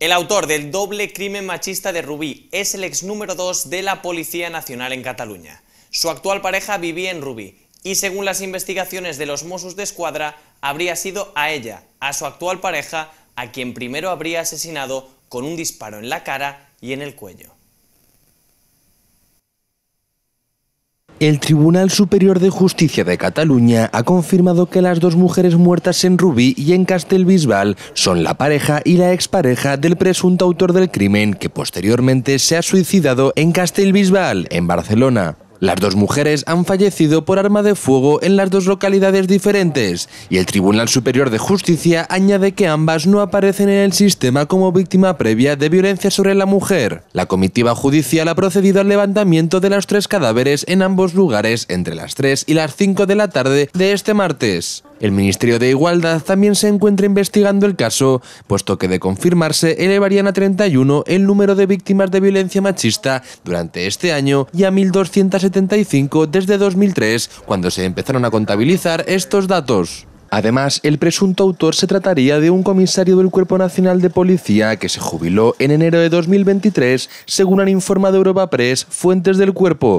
El autor del doble crimen machista de Rubí es el ex número 2 de la Policía Nacional en Cataluña. Su actual pareja vivía en Rubí y según las investigaciones de los Mossos de Escuadra habría sido a ella, a su actual pareja, a quien primero habría asesinado con un disparo en la cara y en el cuello. El Tribunal Superior de Justicia de Cataluña ha confirmado que las dos mujeres muertas en Rubí y en Castelbisbal son la pareja y la expareja del presunto autor del crimen que posteriormente se ha suicidado en Castelbisbal, en Barcelona. Las dos mujeres han fallecido por arma de fuego en las dos localidades diferentes y el Tribunal Superior de Justicia añade que ambas no aparecen en el sistema como víctima previa de violencia sobre la mujer. La comitiva judicial ha procedido al levantamiento de los tres cadáveres en ambos lugares entre las 3 y las 5 de la tarde de este martes. El Ministerio de Igualdad también se encuentra investigando el caso, puesto que de confirmarse elevarían a 31 el número de víctimas de violencia machista durante este año y a 1.275 desde 2003, cuando se empezaron a contabilizar estos datos. Además, el presunto autor se trataría de un comisario del Cuerpo Nacional de Policía que se jubiló en enero de 2023, según han informado Europa Press fuentes del cuerpo.